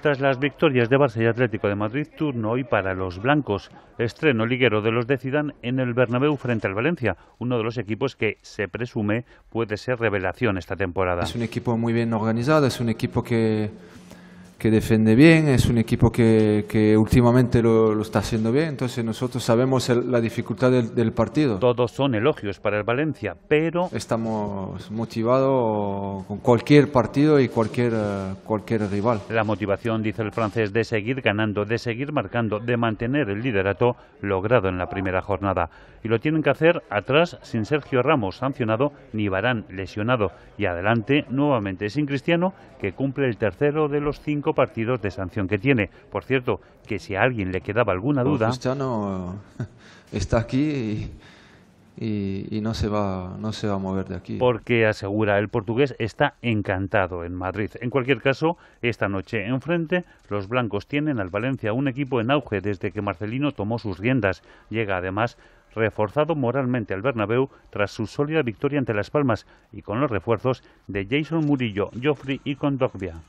Tras las victorias de Barça y Atlético de Madrid, turno hoy para los blancos. Estreno liguero de los de Zidane en el Bernabéu frente al Valencia, uno de los equipos que se presume puede ser revelación esta temporada. Es un equipo muy bien organizado, es un equipo que que defiende bien, es un equipo que, que últimamente lo, lo, está haciendo bien, entonces nosotros sabemos la dificultad del, partido. Todos son elogios para el Valencia, pero... Estamos motivados con cualquier partido y cualquier, cualquier rival. La motivación, dice el francés, de seguir ganando, de seguir marcando, de mantener el liderato logrado en la primera jornada. Y lo tienen que hacer atrás sin Sergio Ramos sancionado, ni Barán lesionado, y adelante nuevamente sin Cristiano, que cumple el tercero de los cinco partidos de sanción que tiene. Por cierto, que si a alguien le quedaba alguna duda... Pues está aquí y, no, se va, no se va a mover de aquí. Porque, asegura el portugués, está encantado en Madrid. En cualquier caso, esta noche enfrente, los blancos tienen al Valencia un equipo en auge desde que Marcelino tomó sus riendas. Llega además reforzado moralmente al Bernabéu tras su sólida victoria ante Las Palmas y con los refuerzos de Jason Murillo, Joffrey y Condogbia.